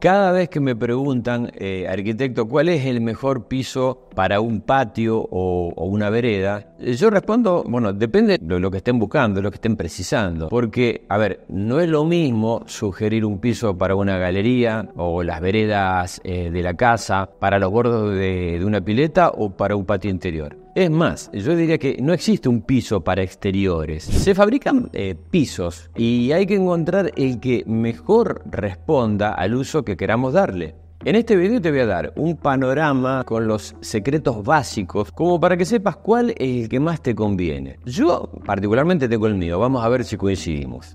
Cada vez que me preguntan, eh, arquitecto, ¿cuál es el mejor piso para un patio o, una vereda? Eh, yo respondo, bueno, depende de lo que estén buscando, de lo que estén precisando. Porque, a ver, no es lo mismo sugerir un piso para una galería o las veredas eh, de la casa, para los bordos de una pileta o para un patio interior. Es más, yo diría que no existe un piso para exteriores. Se fabrican eh, pisos y hay que encontrar el que mejor responda al uso que queramos darle. En este video te voy a dar un panorama con los secretos básicos como para que sepas cuál es el que más te conviene. Yo particularmente tengo el mío, vamos a ver si coincidimos.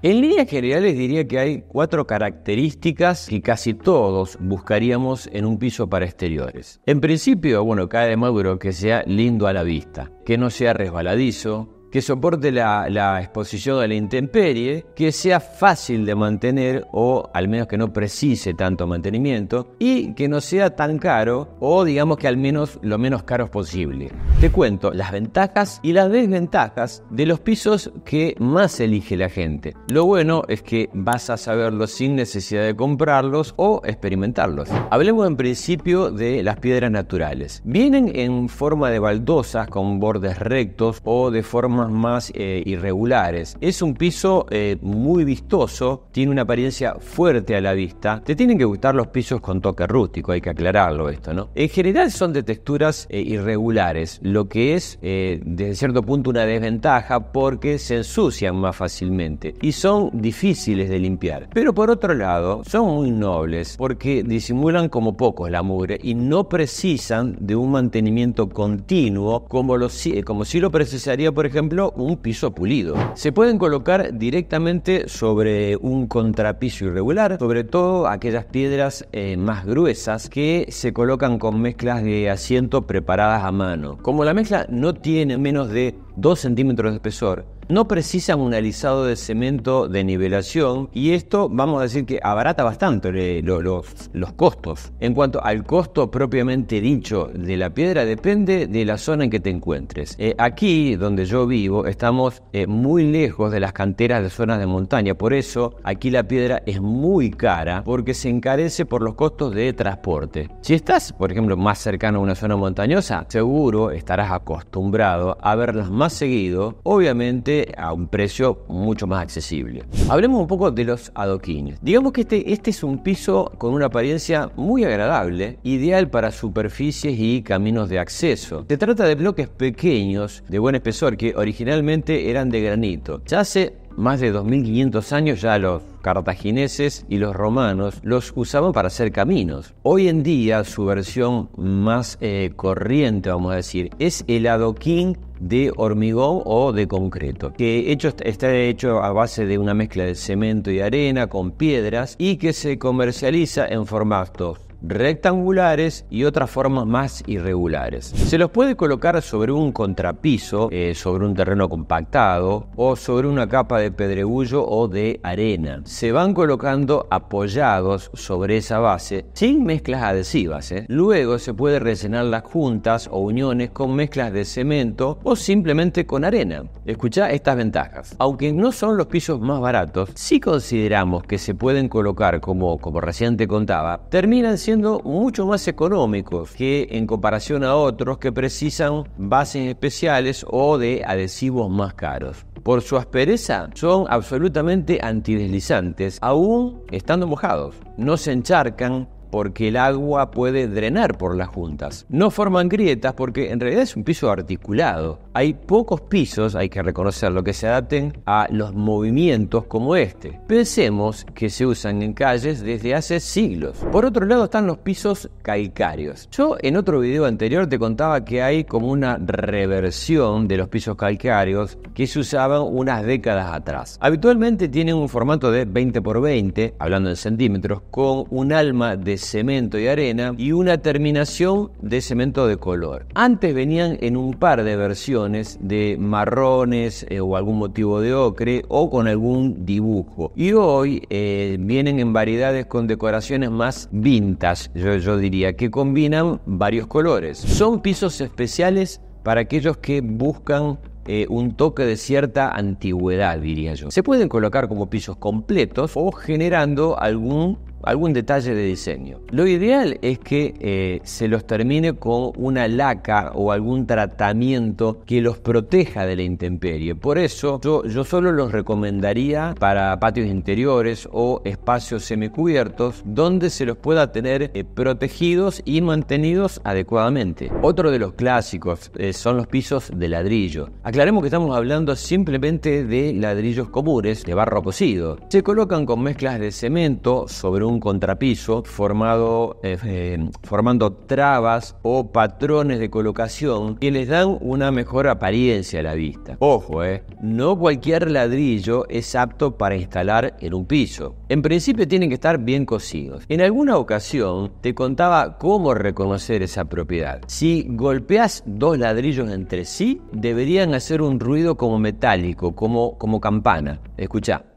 En líneas generales diría que hay cuatro características que casi todos buscaríamos en un piso para exteriores. En principio, bueno, cada de maduro que sea lindo a la vista, que no sea resbaladizo, que soporte la, exposición a la intemperie, que sea fácil de mantener o al menos que no precise tanto mantenimiento y que no sea tan caro o digamos que al menos lo menos caro posible. Te cuento las ventajas y las desventajas de los pisos que más elige la gente. Lo bueno es que vas a saberlo sin necesidad de comprarlos o experimentarlos. Hablemos en principio de las piedras naturales. Vienen en forma de baldosas con bordes rectos o de forma más eh, irregulares. Es un piso eh, muy vistoso, tiene una apariencia fuerte a la vista. Te tienen que gustar los pisos con toque rústico, hay que aclararlo esto, ¿no? En general son de texturas eh, irregulares, lo que es desde cierto punto una desventaja porque se ensucian más fácilmente y son difíciles de limpiar. Pero por otro lado, son muy nobles porque disimulan como pocos la mugre y no precisan de un mantenimiento continuo como, como si lo precisaría, por ejemplo, un piso pulido. Se pueden colocar directamente sobre un contrapiso irregular, sobre todo aquellas piedras eh, más gruesas que se colocan con mezclas de asiento preparadas a mano. Como la mezcla no tiene menos de 2 centímetros de espesor, no precisan un alisado de cemento de nivelación y esto vamos a decir que abarata bastante los costos. En cuanto al costo propiamente dicho de la piedra, depende de la zona en que te encuentres. Eh, aquí donde yo vivo estamos eh, muy lejos de las canteras de zonas de montaña, por eso aquí la piedra es muy cara porque se encarece por los costos de transporte. Si estás, por ejemplo, más cercano a una zona montañosa, seguro estarás acostumbrado a verlas más seguido, obviamente a un precio mucho más accesible. Hablemos un poco de los adoquines. Digamos que este, este es un piso con una apariencia muy agradable, ideal para superficies y caminos de acceso. Se trata de bloques pequeños de buen espesor que originalmente eran de granito. Ya hace más de 2.500 años ya los cartagineses y los romanos los usaban para hacer caminos. Hoy en día su versión más eh, corriente, vamos a decir, es el adoquín de hormigón o de concreto, que hecho, está hecho a base de una mezcla de cemento y arena con piedras y que se comercializa en formatos rectangulares y otras formas más irregulares. Se los puede colocar sobre un contrapiso, eh, sobre un terreno compactado o sobre una capa de pedregullo o de arena. Se van colocando apoyados sobre esa base sin mezclas adhesivas. Eh. Luego se puede rellenar las juntas o uniones con mezclas de cemento o simplemente con arena. Escucha estas ventajas. Aunque no son los pisos más baratos, si consideramos que se pueden colocar como, como recién te contaba, terminan siendo mucho más económicos que en comparación a otros que precisan bases especiales o de adhesivos más caros. Por su aspereza son absolutamente antideslizantes, aún estando mojados. No se encharcan porque el agua puede drenar por las juntas. No forman grietas porque en realidad es un piso articulado hay pocos pisos, hay que reconocerlo, que se adapten a los movimientos como este. Pensemos que se usan en calles desde hace siglos. Por otro lado están los pisos calcáreos. Yo en otro video anterior te contaba que hay como una reversión de los pisos calcáreos que se usaban unas décadas atrás. Habitualmente tienen un formato de 20 x 20, hablando en centímetros, con un alma de cemento y arena y una terminación de cemento de color. Antes venían en un par de versiones de marrones eh, o algún motivo de ocre o con algún dibujo. Y hoy eh, vienen en variedades con decoraciones más vintas yo, diría, que combinan varios colores. Son pisos especiales para aquellos que buscan eh, un toque de cierta antigüedad, diría yo. Se pueden colocar como pisos completos o generando algún algún detalle de diseño. Lo ideal es que eh, se los termine con una laca o algún tratamiento que los proteja de la intemperie. Por eso yo, yo solo los recomendaría para patios interiores o espacios semicubiertos donde se los pueda tener eh, protegidos y mantenidos adecuadamente. Otro de los clásicos eh, son los pisos de ladrillo. Aclaremos que estamos hablando simplemente de ladrillos comunes de barro cocido. Se colocan con mezclas de cemento sobre un un contrapiso formado, eh, eh, formando trabas o patrones de colocación que les dan una mejor apariencia a la vista. Ojo, eh, no cualquier ladrillo es apto para instalar en un piso. En principio tienen que estar bien cosidos. En alguna ocasión te contaba cómo reconocer esa propiedad. Si golpeas dos ladrillos entre sí, deberían hacer un ruido como metálico, como, como campana. Escucha.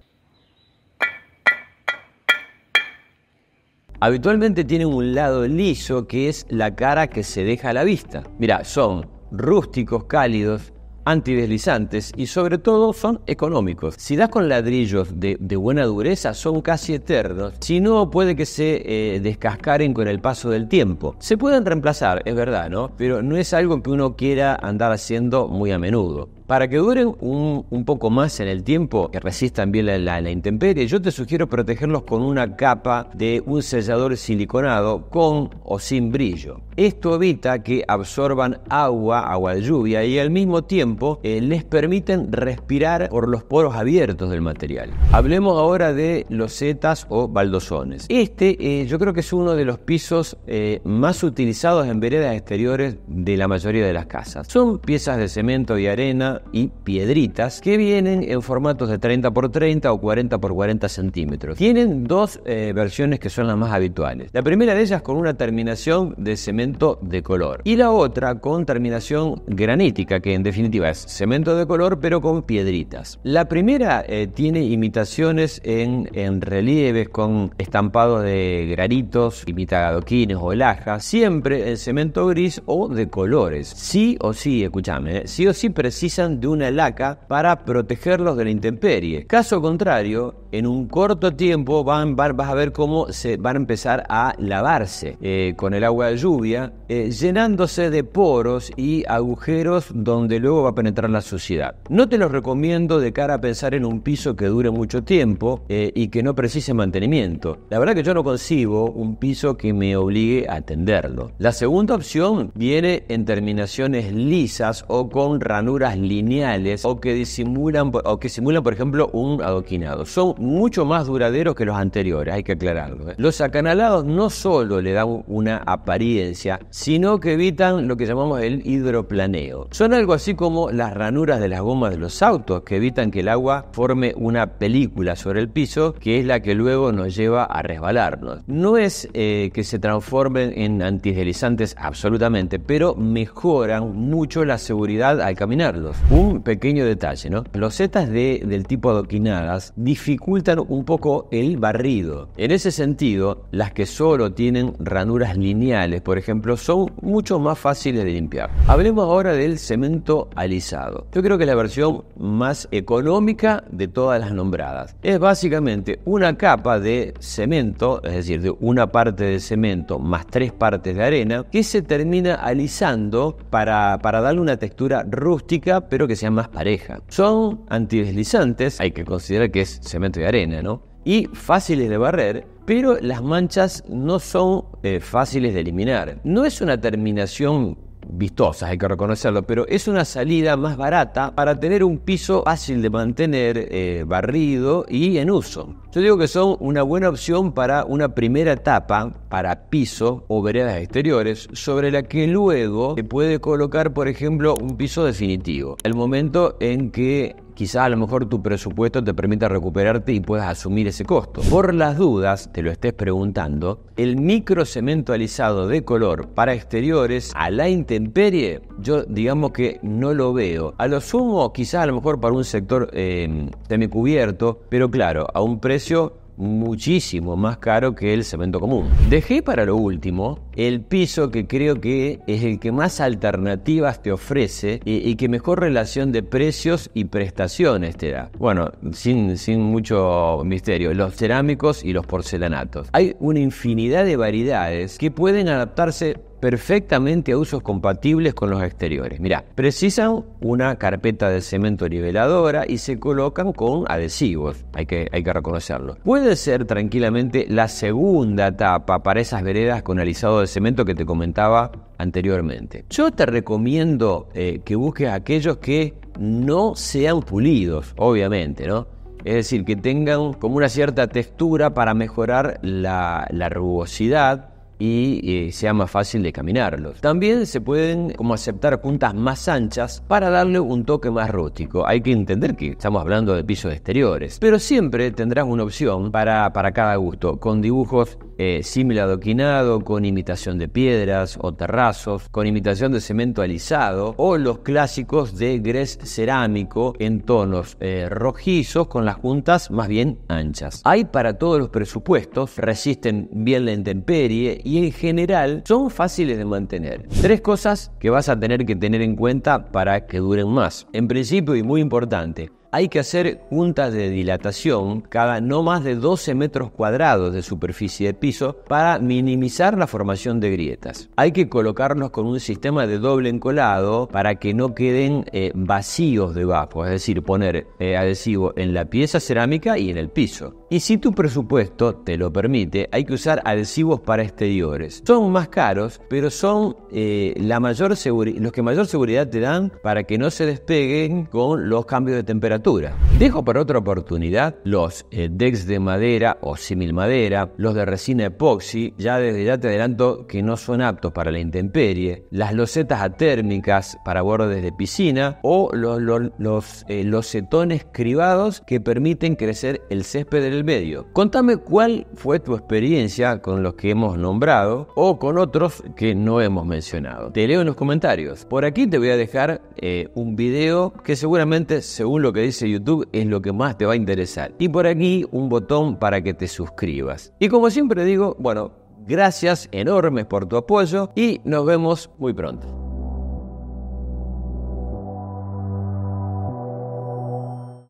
Habitualmente tienen un lado liso que es la cara que se deja a la vista. Mira, son rústicos, cálidos, antideslizantes y sobre todo son económicos. Si das con ladrillos de, buena dureza son casi eternos, si no puede que se eh, descascaren con el paso del tiempo. Se pueden reemplazar, es verdad, ¿no? Pero no es algo que uno quiera andar haciendo muy a menudo. Para que duren un, poco más en el tiempo, que resistan bien la, la, intemperie, yo te sugiero protegerlos con una capa de un sellador siliconado con o sin brillo. Esto evita que absorban agua, agua de lluvia, y al mismo tiempo eh, les permiten respirar por los poros abiertos del material. Hablemos ahora de los setas o baldosones. Este eh, yo creo que es uno de los pisos eh, más utilizados en veredas exteriores de la mayoría de las casas. Son piezas de cemento y arena y piedritas que vienen en formatos de 30 x 30 o 40 x 40 centímetros. Tienen dos versiones que son las más habituales. La primera de ellas con una terminación de cemento de color. Y la otra con terminación granítica, que en definitiva es cemento de color pero con piedritas. La primera eh, tiene imitaciones en, en, relieves con estampados de granitos, imita adoquines o lajas, siempre en cemento gris o de colores. Sí o sí, escúchame, sí o sí precisan de una laca para protegerlos de la intemperie. Caso contrario, en un corto tiempo vas a ver cómo se van a empezar a lavarse eh, con el agua de lluvia, eh, llenándose de poros y agujeros donde luego va a penetrar la suciedad. No te los recomiendo de cara a pensar en un piso que dure mucho tiempo eh, y que no precise mantenimiento. La verdad que yo no concibo un piso que me obligue a atenderlo. La segunda opción viene en terminaciones lisas o con ranuras lineales o que disimulan o que simulan, por ejemplo, un adoquinado. Son mucho más duraderos que los anteriores, hay que aclararlo. ¿eh? Los acanalados no solo le dan una apariencia, sino que evitan lo que llamamos el hidroplaneo. Son algo así como las ranuras de las gomas de los autos, que evitan que el agua forme una película sobre el piso, que es la que luego nos lleva a resbalarnos. No es eh, que se transformen en antideslizantes absolutamente, pero mejoran mucho la seguridad al caminarlos. Un pequeño detalle, ¿no? Los setas de, del tipo adoquinadas dificultan un poco el barrido. En ese sentido, las que solo tienen ranuras lineales, por ejemplo, son mucho más fáciles de limpiar. Hablemos ahora del cemento alisado. Yo creo que es la versión más económica de todas las nombradas. Es básicamente una capa de cemento, es decir, de una parte de cemento más tres partes de arena, que se termina alisando para, para darle una textura rústica, pero que sea más pareja. Son antideslizantes, hay que considerar que es cemento de arena, ¿no? Y fáciles de barrer, pero las manchas no son eh, fáciles de eliminar. No es una terminación vistosa, hay que reconocerlo, pero es una salida más barata para tener un piso fácil de mantener, eh, barrido y en uso. Yo digo que son una buena opción para una primera etapa, para piso o veredas exteriores, sobre la que luego se puede colocar, por ejemplo, un piso definitivo. El momento en que quizá a lo mejor tu presupuesto te permita recuperarte y puedas asumir ese costo. Por las dudas, te lo estés preguntando, el micro cemento alisado de color para exteriores a la intemperie, yo digamos que no lo veo. A lo sumo, quizá a lo mejor para un sector eh, semicubierto, pero claro, a un precio muchísimo más caro que el cemento común. Dejé para lo último el piso que creo que es el que más alternativas te ofrece eh, y, que mejor relación de precios y prestaciones te da. Bueno, sin, sin mucho misterio, los cerámicos y los porcelanatos. Hay una infinidad de variedades que pueden adaptarse perfectamente a usos compatibles con los exteriores. Mirá, precisan una carpeta de cemento niveladora y se colocan con adhesivos, hay que, hay que reconocerlo. Puede ser tranquilamente la segunda etapa para esas veredas con alisado de cemento que te comentaba anteriormente. Yo te recomiendo eh, que busques aquellos que no sean pulidos, obviamente, ¿no? Es decir, que tengan como una cierta textura para mejorar la rugosidad y eh, sea más fácil de caminarlos. También se pueden como aceptar puntas más anchas para darle un toque más rústico. Hay que entender que estamos hablando de pisos exteriores, pero siempre tendrás una opción para, para cada gusto, con dibujos eh, símil adoquinado con imitación de piedras o terrazos, con imitación de cemento alisado o los clásicos de gres cerámico en tonos eh, rojizos con las juntas más bien anchas. Hay para todos los presupuestos, resisten bien la intemperie y en general son fáciles de mantener. Tres cosas que vas a tener que tener en cuenta para que duren más. En principio y muy importante, hay que hacer juntas de dilatación cada no más de 12 metros cuadrados de superficie de piso para minimizar la formación de grietas. Hay que colocarlos con un sistema de doble encolado para que no queden eh, vacíos debajo, es decir, poner eh, adhesivo en la pieza cerámica y en el piso. Y si tu presupuesto te lo permite, hay que usar adhesivos para exteriores. Son más caros, pero son eh, la mayor los que mayor seguridad te dan para que no se despeguen con los cambios de temperatura temperatura. Dejo para otra oportunidad los eh, decks de madera o simil madera, los de resina epoxi, ya desde ya te adelanto que no son aptos para la intemperie, las losetas atérmicas para bordes de piscina o los, los, los eh, losetones cribados que permiten crecer el césped en el medio. Contame cuál fue tu experiencia con los que hemos nombrado o con otros que no hemos mencionado. Te leo en los comentarios. Por aquí te voy a dejar eh, un video que seguramente, según lo que dice YouTube, es lo que más te va a interesar. Y por aquí un botón para que te suscribas. Y como siempre digo, bueno, gracias enormes por tu apoyo y nos vemos muy pronto.